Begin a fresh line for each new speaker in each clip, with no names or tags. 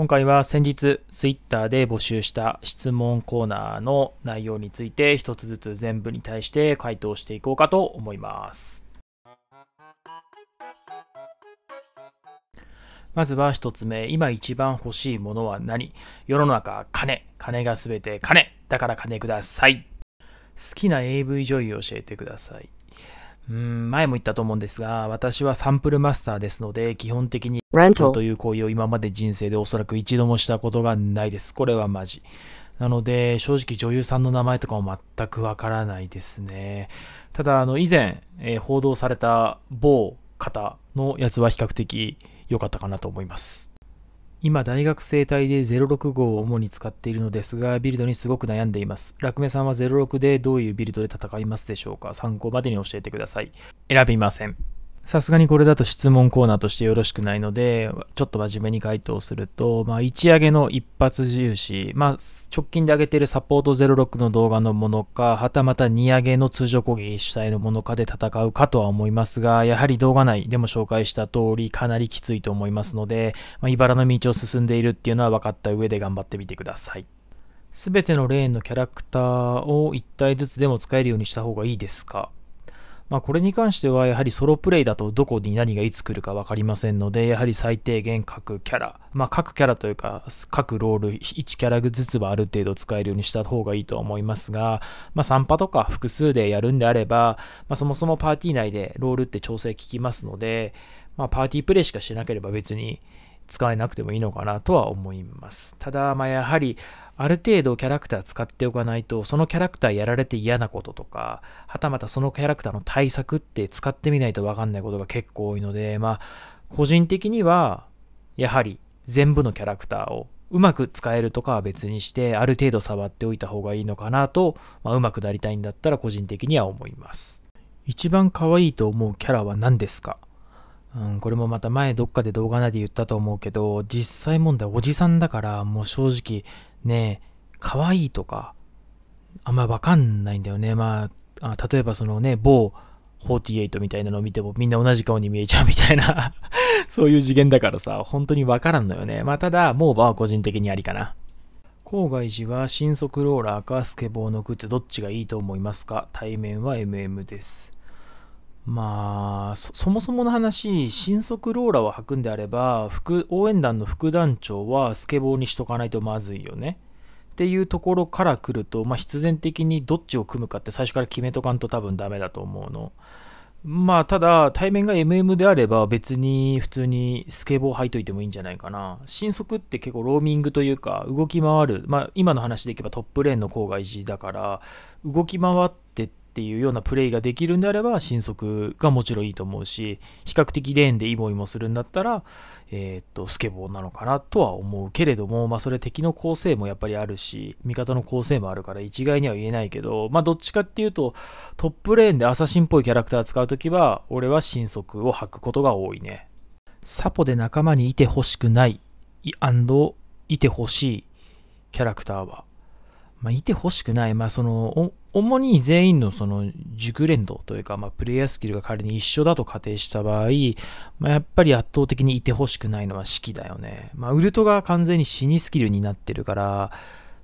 今回は先日 Twitter で募集した質問コーナーの内容について一つずつ全部に対して回答していこうかと思います。まずは一つ目、今一番欲しいものは何世の中、金。金がすべて金。だから金ください。好きな AV 女優教えてください。うん前も言ったと思うんですが、私はサンプルマスターですので、基本的にレントという行為を今まで人生でおそらく一度もしたことがないです。これはマジ。なので、正直女優さんの名前とかも全くわからないですね。ただ、あの、以前、えー、報道された某方のやつは比較的良かったかなと思います。今、大学生体で06号を主に使っているのですが、ビルドにすごく悩んでいます。楽目さんは06でどういうビルドで戦いますでしょうか参考までに教えてください。選びません。さすがにこれだと質問コーナーとしてよろしくないので、ちょっと真面目に回答すると、まあ、1上げの一発重視、まあ、直近で上げているサポート06の動画のものか、はたまた二上げの通常攻撃主体のものかで戦うかとは思いますが、やはり動画内でも紹介した通り、かなりきついと思いますので、まあ、茨の道を進んでいるっていうのは分かった上で頑張ってみてください。すべてのレーンのキャラクターを1体ずつでも使えるようにした方がいいですかまあ、これに関してはやはりソロプレイだとどこに何がいつ来るか分かりませんのでやはり最低限各キャラ、まあ、各キャラというか各ロール1キャラずつはある程度使えるようにした方がいいとは思いますが、まあ、3波とか複数でやるんであれば、まあ、そもそもパーティー内でロールって調整効きますので、まあ、パーティープレイしかしなければ別に使えなくてもいいのかなとは思います。ただ、まあ、やはり、ある程度キャラクター使っておかないと、そのキャラクターやられて嫌なこととか、はたまたそのキャラクターの対策って使ってみないとわかんないことが結構多いので、まあ、個人的には、やはり全部のキャラクターをうまく使えるとかは別にして、ある程度触っておいた方がいいのかなと、まあ、うまくなりたいんだったら個人的には思います。一番可愛いと思うキャラは何ですかうん、これもまた前どっかで動画内で言ったと思うけど、実際問題おじさんだから、もう正直、ね、可愛いとか、あんまわかんないんだよね。まあ、例えばそのね、某48みたいなのを見てもみんな同じ顔に見えちゃうみたいな そういう次元だからさ、本当にわからんのよね。まあ、ただ、もうは個人的にありかな。郊外時は新速ローラーかスケボーの靴どっちがいいと思いますか対面は MM です。まあそもそもの話新速ローラーを履くんであれば副応援団の副団長はスケボーにしとかないとまずいよねっていうところから来ると、まあ、必然的にどっちを組むかって最初から決めとかんと多分ダメだと思うのまあただ対面が MM であれば別に普通にスケボー履いといてもいいんじゃないかな新速って結構ローミングというか動き回るまあ今の話でいけばトップレーンの郊外時だから動き回ってってっていうようなプレイができるんであれば、新速がもちろんいいと思うし、比較的レーンでイボイモするんだったら、えー、っと、スケボーなのかなとは思うけれども、まあそれ敵の構成もやっぱりあるし、味方の構成もあるから一概には言えないけど、まあどっちかっていうと、トップレーンでアサシンっぽいキャラクター使うときは、俺は新速を履くことが多いね。サポで仲間にいてほしくない、いてほしいキャラクターは、まあ、いてほしくない。まあ、その、主に全員のその熟練度というか、まあ、プレイヤースキルが仮に一緒だと仮定した場合、まあ、やっぱり圧倒的にいてほしくないのは指揮だよね。まあ、ウルトが完全に死にスキルになってるから、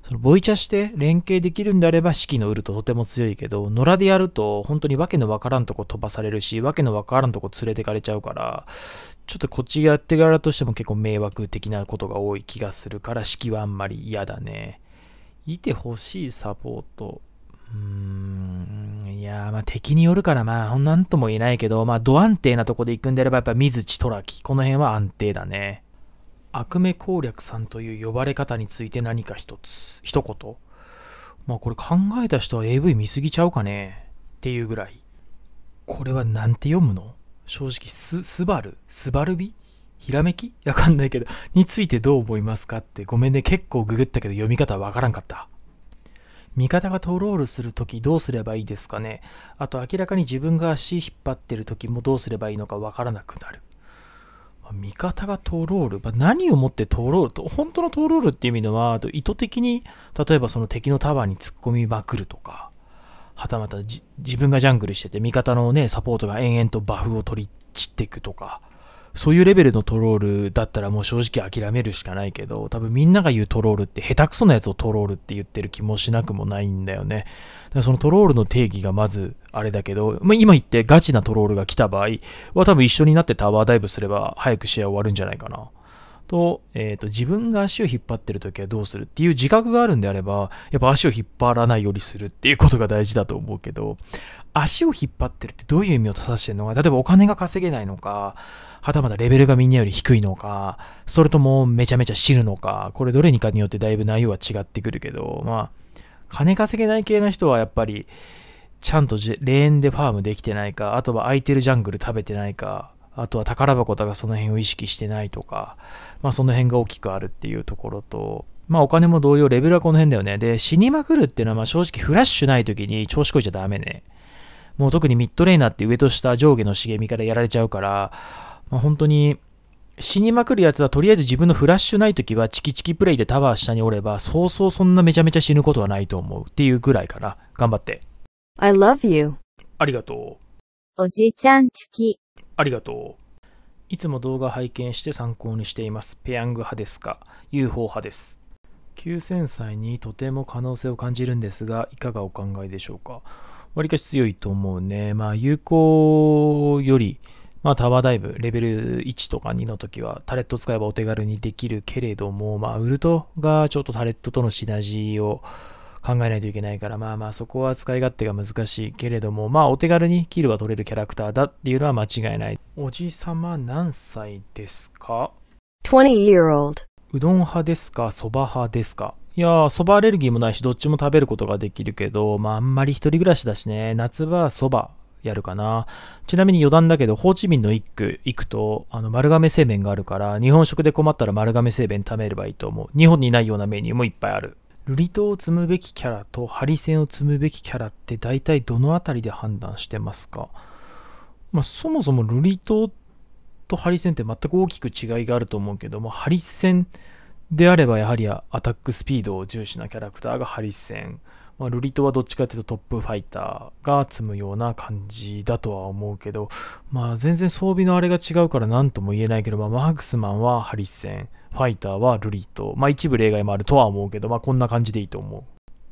そのボイチャして連携できるんであれば式のウルトとても強いけど、野良でやると本当に訳のわからんとこ飛ばされるし、訳のわからんとこ連れてかれちゃうから、ちょっとこっちやってからとしても結構迷惑的なことが多い気がするから、式はあんまり嫌だね。いてほしいサポート。うーん、いやまあ敵によるからまあ、なんとも言えないけど、まあ、ド安定なとこで行くんであれば、やっぱ水地虎木。この辺は安定だね。悪目攻略さんという呼ばれ方について何か一つ、一言。まあこれ考えた人は AV 見すぎちゃうかねっていうぐらい。これはなんて読むの正直、す、スバルスバルビひらめき わかんないけど、についてどう思いますかって、ごめんね、結構ググったけど読み方わからんかった。味方がトロールするときどうすればいいですかねあと明らかに自分が足引っ張ってるときもどうすればいいのかわからなくなる。味方がトロール、ま何をもってトロールと、本当のトロールっていう意味では、意図的に、例えばその敵のタワーに突っ込みまくるとか、はたまた自分がジャングルしてて、味方のね、サポートが延々とバフを取り散っていくとか、そういうレベルのトロールだったらもう正直諦めるしかないけど、多分みんなが言うトロールって下手くそなやつをトロールって言ってる気もしなくもないんだよね。だからそのトロールの定義がまずあれだけど、まあ、今言ってガチなトロールが来た場合は多分一緒になってタワーダイブすれば早く試合終わるんじゃないかな。と、えっ、ー、と、自分が足を引っ張ってる時はどうするっていう自覚があるんであれば、やっぱ足を引っ張らないようにするっていうことが大事だと思うけど、足を引っ張ってるってどういう意味を指してるのか、例えばお金が稼げないのか、はたまたレベルがみんなより低いのか、それともめちゃめちゃ知るのか、これどれにかによってだいぶ内容は違ってくるけど、まあ、金稼げない系の人はやっぱり、ちゃんとレーンでファームできてないか、あとは空いてるジャングル食べてないか、あとは宝箱とかその辺を意識してないとか、まあその辺が大きくあるっていうところと、まあお金も同様、レベルはこの辺だよね。で、死にまくるっていうのはまあ正直フラッシュない時に調子こいちゃダメね。もう特にミッドレーナーって上と下上下の茂みからやられちゃうから、まあ、本当に死にまくるやつはとりあえず自分のフラッシュない時はチキチキプレイでタワー下におれば、そうそうそんなめちゃめちゃ死ぬことはないと思うっていうぐらいかな。頑張って。I love you. ありがとう。おじちゃんチキ。ありがとう。いつも動画拝見して参考にしています。ペヤング派ですか ?UFO 派です。急戦災にとても可能性を感じるんですが、いかがお考えでしょうかわりかし強いと思うね。まあ、有効より、まあ、タワーダイブ、レベル1とか2の時は、タレット使えばお手軽にできるけれども、まあ、ウルトがちょっとタレットとのシナジーを、考えないといけないから、まあまあそこは使い勝手が難しいけれども、まあお手軽にキルは取れるキャラクターだっていうのは間違いない。おじさま何歳ですか ?20-year-old うどん派ですかそば派ですかいやー、蕎アレルギーもないし、どっちも食べることができるけど、まああんまり一人暮らしだしね、夏場はそばやるかな。ちなみに余談だけど、ホーチミンの一区行くと、あの、丸亀製麺があるから、日本食で困ったら丸亀製麺食べればいいと思う。日本にないようなメニューもいっぱいある。ルリ島を積むべきキャラとハリセンを積むべきキャラって大体どの辺りで判断してますか、まあ、そもそもルリ島とハリセンって全く大きく違いがあると思うけども、ハリセンであればやはりアタックスピードを重視なキャラクターがハリセン。まあ、ルリトはどっちかっていうとトップファイターが積むような感じだとは思うけど、まあ、全然装備のあれが違うから何とも言えないけど、まあ、マークスマンはハリセン、ファイターはルリト、まあ、一部例外もあるとは思うけど、まあ、こんな感じでいいと思う。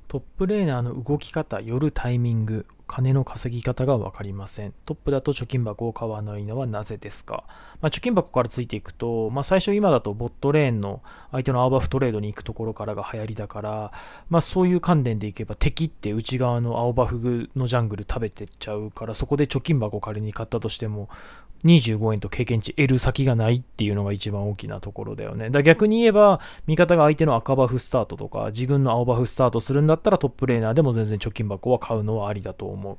トップレーナーの動き方、寄るタイミング金の稼ぎ方が分かりません。トップだと貯金箱を買わないのはなぜですか、まあ、貯金箱からついていくと、まあ、最初今だとボットレーンの相手のアーバフトレードに行くところからが流行りだから、まあ、そういう観点でいけば敵って内側の青バフのジャングル食べてっちゃうからそこで貯金箱を仮に買ったとしても25円と経験値得る先がないっていうのが一番大きなところだよね。だ逆に言えば、味方が相手の赤バフスタートとか、自分の青バフスタートするんだったらトップレーナーでも全然貯金箱は買うのはありだと思う。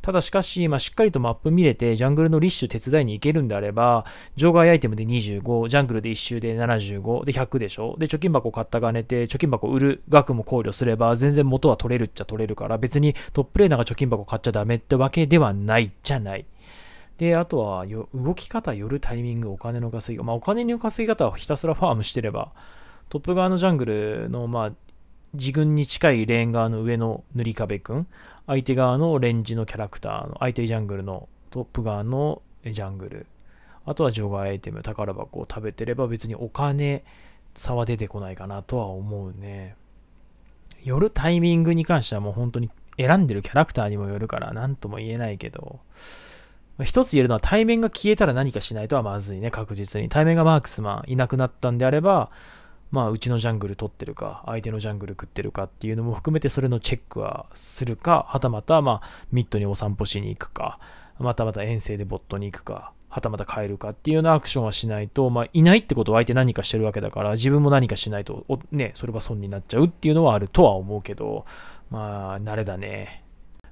ただしかし、まあ、しっかりとマップ見れて、ジャングルのリッシュ手伝いに行けるんであれば、場外アイテムで25、ジャングルで1周で75、で100でしょで、貯金箱買った金で、貯金箱売る額も考慮すれば、全然元は取れるっちゃ取れるから、別にトップレーナーが貯金箱買っちゃダメってわけではないじゃない。で、あとはよ、動き方、寄るタイミング、お金の稼ぎ、まあ、お金の稼ぎ方はひたすらファームしてれば、トップ側のジャングルの、まあ、自分に近いレーン側の上の塗り壁くん、相手側のレンジのキャラクターの、相手ジャングルのトップ側のジャングル、あとは除外アイテム、宝箱を食べてれば別にお金差は出てこないかなとは思うね。寄るタイミングに関してはもう本当に選んでるキャラクターにもよるから何とも言えないけど、一つ言えるのは対面が消えたら何かしないとはまずいね、確実に。対面がマークスマンいなくなったんであれば、まあ、うちのジャングル取ってるか、相手のジャングル食ってるかっていうのも含めて、それのチェックはするか、はたまた、まあ、ミッドにお散歩しに行くか、またまた遠征でボットに行くか、はたまた帰るかっていうようなアクションはしないと、まあ、いないってことは相手何かしてるわけだから、自分も何かしないと、ね、それは損になっちゃうっていうのはあるとは思うけど、まあ、慣れだね。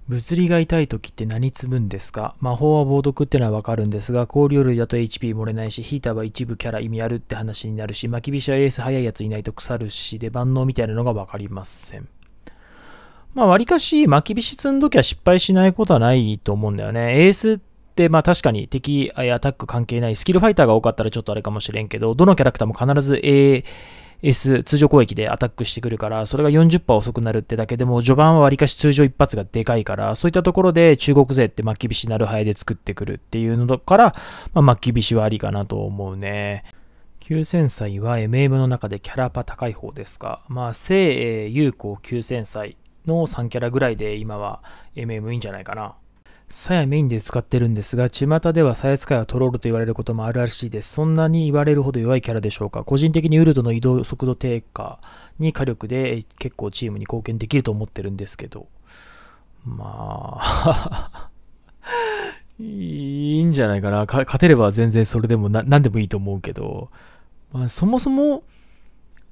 物理が痛い時って何積むんですか魔法は暴読ってのはわかるんですが、交流類だと HP 漏れないし、ヒーターは一部キャラ意味あるって話になるし、巻き飛はエース早いやついないと腐るし、で万能みたいなのがわかりません。まあ、割かし、巻き菱積んどきゃ失敗しないことはないと思うんだよね。エース、まあ確かに敵、アタック関係ない、スキルファイターが多かったらちょっとあれかもしれんけど、どのキャラクターも必ず AS、通常攻撃でアタックしてくるから、それが40%遅くなるってだけでも、序盤はわりかし通常一発がでかいから、そういったところで中国勢ってまきキなるハイで作ってくるっていうのから、まあ、マしキはありかなと思うね。9000歳は MM の中でキャラパ高い方ですが、まあ、聖優有効9000歳の3キャラぐらいで今は MM いいんじゃないかな。やメインで使ってるんですが、巷では鞘使いはトロールと言われることもあるらしいです。そんなに言われるほど弱いキャラでしょうか。個人的にウルドの移動速度低下に火力で結構チームに貢献できると思ってるんですけど。まあいいんじゃないかな。勝てれば全然それでも何でもいいと思うけど、まあ、そもそも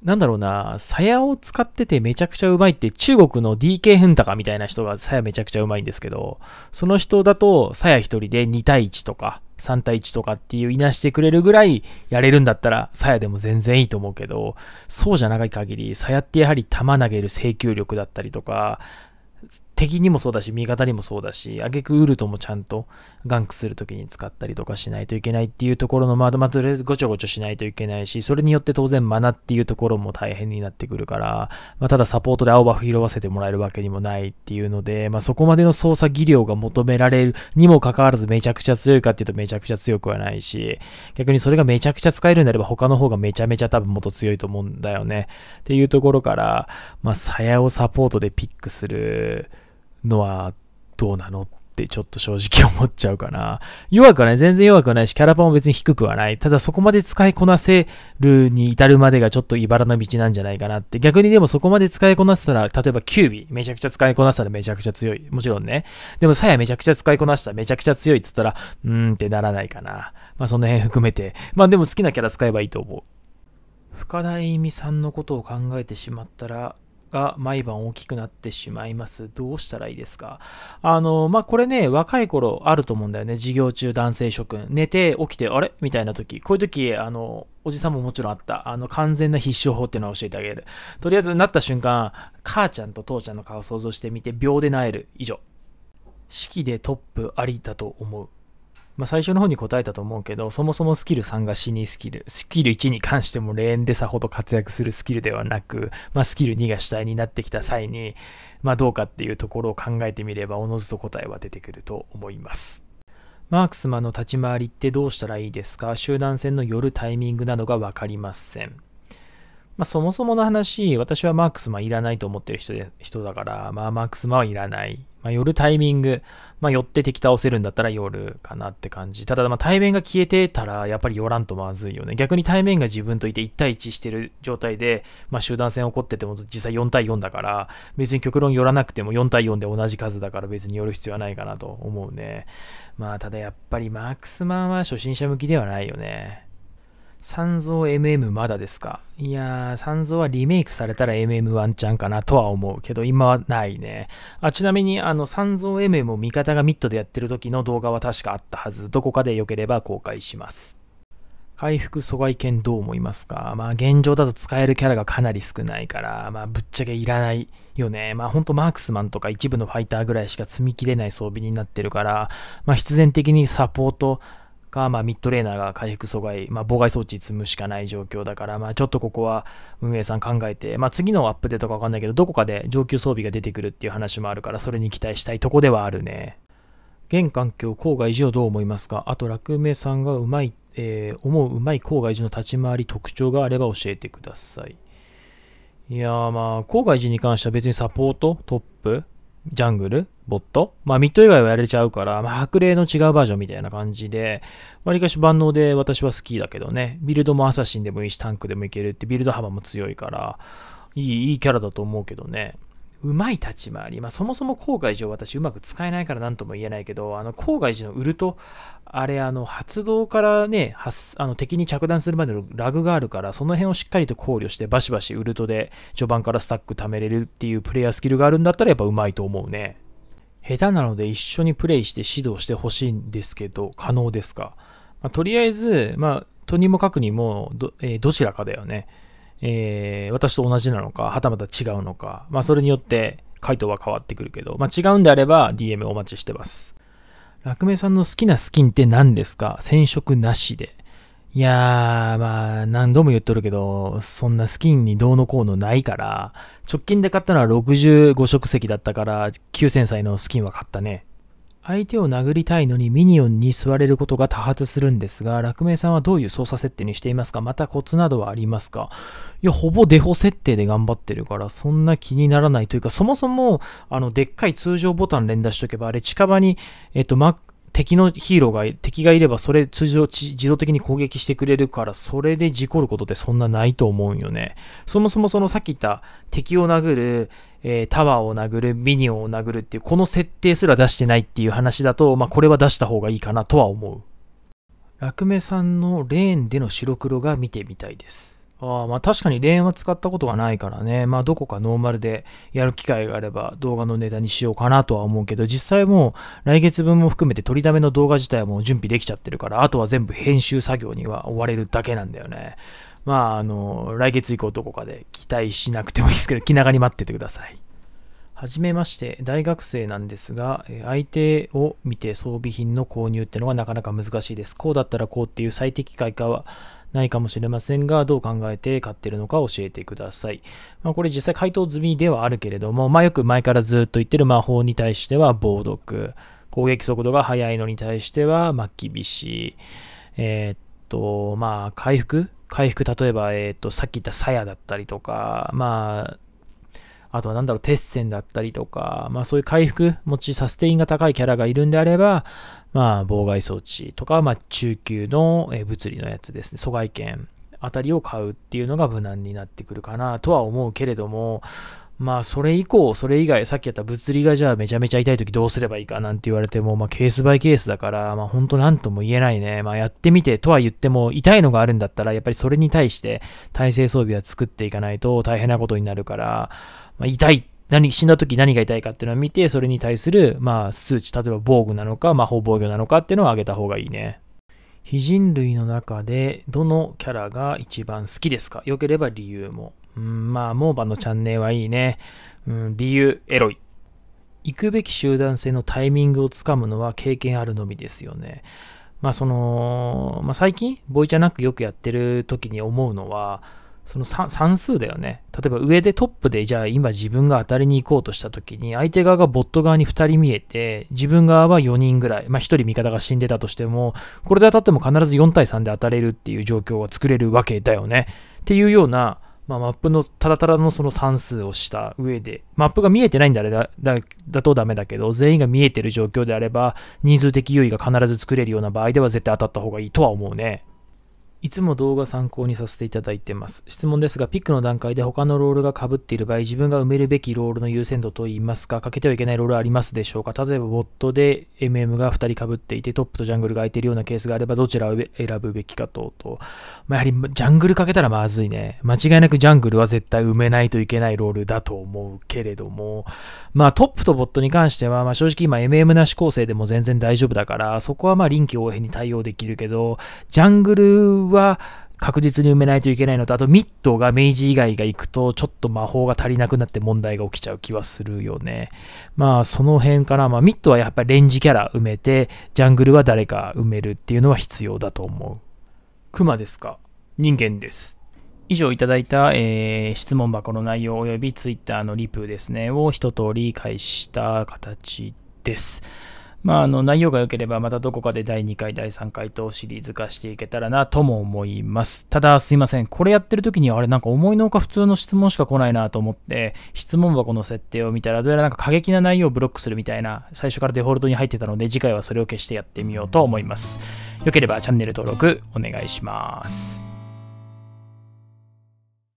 なんだろうな、鞘を使っててめちゃくちゃうまいって中国の DK ヘンタカみたいな人が鞘めちゃくちゃうまいんですけど、その人だと鞘一人で2対1とか3対1とかっていういなしてくれるぐらいやれるんだったら鞘でも全然いいと思うけど、そうじゃない限り鞘ってやはり球投げる制球力だったりとか、敵にもそうだし、味方にもそうだし、挙句ウルトもちゃんとガンクするときに使ったりとかしないといけないっていうところの、まあ、まあ、とりあえずごちょごちょしないといけないし、それによって当然マナっていうところも大変になってくるから、まあ、ただサポートで青バフ拾わせてもらえるわけにもないっていうので、まあ、そこまでの操作技量が求められるにもかかわらずめちゃくちゃ強いかっていうとめちゃくちゃ強くはないし、逆にそれがめちゃくちゃ使えるんであれば他の方がめちゃめちゃ多分もっと強いと思うんだよね。っていうところから、まあ、鞘をサポートでピックする、のはどうなのってちょっと正直思っちゃうかな。弱くはない。全然弱くはないし、キャラパンも別に低くはない。ただそこまで使いこなせるに至るまでがちょっと茨の道なんじゃないかなって。逆にでもそこまで使いこなせたら、例えばキュービー。めちゃくちゃ使いこなせたらめちゃくちゃ強い。もちろんね。でもサヤめちゃくちゃ使いこなしたらめちゃくちゃ強いっつったら、うーんってならないかな。まあその辺含めて。まあでも好きなキャラ使えばいいと思う。深田恵美さんのことを考えてしまったら、が毎晩大きくなってしまいます。どうしたらいいですかあの、まあ、これね、若い頃あると思うんだよね。授業中男性諸君。寝て起きて、あれみたいな時。こういう時、あの、おじさんももちろんあった。あの、完全な必勝法っていうのを教えてあげる。とりあえず、なった瞬間、母ちゃんと父ちゃんの顔を想像してみて、秒でなえる。以上。式でトップありだと思う。まあ、最初の方に答えたと思うけど、そもそもスキル3が死にスキル、スキル1に関してもレーンでさほど活躍するスキルではなく、まあ、スキル2が主体になってきた際に、まあ、どうかっていうところを考えてみれば、おのずと答えは出てくると思います。マークスマンの立ち回りってどうしたらいいですか集団戦の寄るタイミングなどがわかりません。まあ、そもそもの話、私はマークスマンいらないと思ってる人で人だから、まあ、マークスマンはいらない。まあ、寄るタイミング、まあ、寄って敵倒せるんだったら寄るかなって感じ。ただ、ま対面が消えてたら、やっぱり寄らんとまずいよね。逆に対面が自分といて1対1してる状態で、まあ、集団戦起こってても実際4対4だから、別に極論寄らなくても4対4で同じ数だから別に寄る必要はないかなと思うね。まあ、ただやっぱりマークスマンは初心者向きではないよね。三蔵 MM まだですかいやー、三蔵はリメイクされたら MM ワンチャンかなとは思うけど、今はないね。あ、ちなみに、あの、三蔵 MM を味方がミッドでやってる時の動画は確かあったはず。どこかで良ければ公開します。回復阻害剣どう思いますかまあ現状だと使えるキャラがかなり少ないから、まあぶっちゃけいらないよね。まあほんとマークスマンとか一部のファイターぐらいしか積み切れない装備になってるから、まあ必然的にサポート、か、まあ、ミッドレーナーが回復阻害、まあ、妨害装置積むしかない状況だから、まあ、ちょっとここは運営さん考えて、まあ、次のアップデートかわかんないけど、どこかで上級装備が出てくるっていう話もあるから、それに期待したいとこではあるね。現環境、郊外時をどう思いますかあと、楽名さんがうまい、えー、思ううまい郊外時の立ち回り特徴があれば教えてください。いやまあ、郊外時に関しては別にサポート、トップ、ジャングル、ボットまあ、ミッド以外はやれちゃうから、まあ、白霊の違うバージョンみたいな感じで、わりかし万能で私は好きだけどね、ビルドもアサシンでもいいし、タンクでもいけるって、ビルド幅も強いから、いい、いいキャラだと思うけどね。うまい立ち回り。まあ、そもそも郊外上私うまく使えないから何とも言えないけど、あの、郊外時のウルト、あれ、あの、発動からね、発あの敵に着弾するまでのラグがあるから、その辺をしっかりと考慮して、バシバシウルトで序盤からスタック貯めれるっていうプレイヤースキルがあるんだったらやっぱうまいと思うね。下手なので一緒にプレイして指導してほしいんですけど、可能ですか、まあ、とりあえず、まあ、とにもかくにもど、えー、どちらかだよね。えー、私と同じなのか、はたまた違うのか、まあ、それによって回答は変わってくるけど、まあ、違うんであれば DM お待ちしてます。楽明さんの好きなスキンって何ですか染色なしで。いやー、まあ、何度も言っとるけど、そんなスキンにどうのこうのないから、直近で買ったのは65色席だったから、9000歳のスキンは買ったね。相手を殴りたいのにミニオンに座れることが多発するんですが、落明さんはどういう操作設定にしていますかまたコツなどはありますかいや、ほぼデフォ設定で頑張ってるから、そんな気にならないというか、そもそも、あの、でっかい通常ボタン連打しとけば、あれ近場に、えっと、敵のヒーローが、敵がいればそれ通常自動的に攻撃してくれるから、それで事故ることってそんなないと思うんよね。そもそもそのさっき言った敵を殴る、えー、タワーを殴る、ミニオンを殴るっていう、この設定すら出してないっていう話だと、まあこれは出した方がいいかなとは思う。ラクメさんのレーンでの白黒が見てみたいです。あまあ確かに電話は使ったことがないからね。まあどこかノーマルでやる機会があれば動画のネタにしようかなとは思うけど、実際もう来月分も含めて取りだめの動画自体はもう準備できちゃってるから、あとは全部編集作業には追われるだけなんだよね。まああの、来月以降どこかで期待しなくてもいいですけど、気長に待っててください。はじめまして、大学生なんですが、相手を見て装備品の購入ってのがなかなか難しいです。こうだったらこうっていう最適解かは、ないかもしれませんが、どう考えて買ってるのか教えてください。まあ、これ実際回答済みではあるけれども、まあ、よく前からずっと言ってる魔法に対しては暴読、攻撃速度が速いのに対しては、まあ、厳しい。えー、っと、まあ、回復回復、例えば、えー、っと、さっき言った鞘だったりとか、まあ、あとは何だろう、鉄線だったりとか、まあそういう回復持ち、サステインが高いキャラがいるんであれば、まあ、妨害装置とか、まあ、中級の物理のやつですね、疎外券あたりを買うっていうのが無難になってくるかなとは思うけれども、まあ、それ以降、それ以外、さっきやった物理がじゃあめちゃめちゃ痛い時どうすればいいかなんて言われても、まあ、ケースバイケースだから、まあ、ほんと何とも言えないね。まあ、やってみてとは言っても、痛いのがあるんだったら、やっぱりそれに対して、体制装備は作っていかないと大変なことになるから、まあ、痛い何、死んだ時何が痛いかっていうのを見て、それに対する、まあ、数値、例えば防具なのか、魔法防御なのかっていうのを上げた方がいいね。非人類の中で、どのキャラが一番好きですか良ければ理由も。うん、まあ、モーバのチャンネルはいいね。うん、理由、エロい。行くべき集団性のタイミングをつかむのは経験あるのみですよね。まあ、その、まあ、最近、ボイチャなくよくやってる時に思うのは、その算数だよね。例えば上でトップで、じゃあ今自分が当たりに行こうとした時に、相手側がボット側に2人見えて、自分側は4人ぐらい、まあ1人味方が死んでたとしても、これで当たっても必ず4対3で当たれるっていう状況は作れるわけだよね。っていうような、まあ、マップのただただのその算数をした上で、マップが見えてないんあれだだだとダメだけど、全員が見えてる状況であれば、人数的優位が必ず作れるような場合では絶対当たった方がいいとは思うね。いつも動画参考にさせていただいてます。質問ですが、ピックの段階で他のロールが被っている場合、自分が埋めるべきロールの優先度といいますか、かけてはいけないロールありますでしょうか例えば、ボットで MM が2人被っていて、トップとジャングルが空いているようなケースがあれば、どちらを選ぶべきかと、と。まあ、やはり、ジャングルかけたらまずいね。間違いなくジャングルは絶対埋めないといけないロールだと思うけれども、まあ、トップとボットに関しては、まあ、正直今 MM なし構成でも全然大丈夫だから、そこはまあ、臨機応変に対応できるけど、ジャングルはは確実に埋めないといけないのと、あとミッドが明治以外が行くと、ちょっと魔法が足りなくなって問題が起きちゃう気はするよね。まあ、その辺から、まあ、ミッドはやっぱりレンジキャラ埋めて、ジャングルは誰か埋めるっていうのは必要だと思う。クマですか人間です。以上いただいた、えー、質問箱の内容及び Twitter のリプですね、を一通り返した形です。まあ、あの内容が良ければまたどこかで第2回、第3回とシリーズ化していけたらなとも思います。ただすいません。これやってる時にあれなんか思いのほか普通の質問しか来ないなと思って質問箱の設定を見たらどうやらなんか過激な内容をブロックするみたいな最初からデフォルトに入ってたので次回はそれを消してやってみようと思います。良ければチャンネル登録お願いします。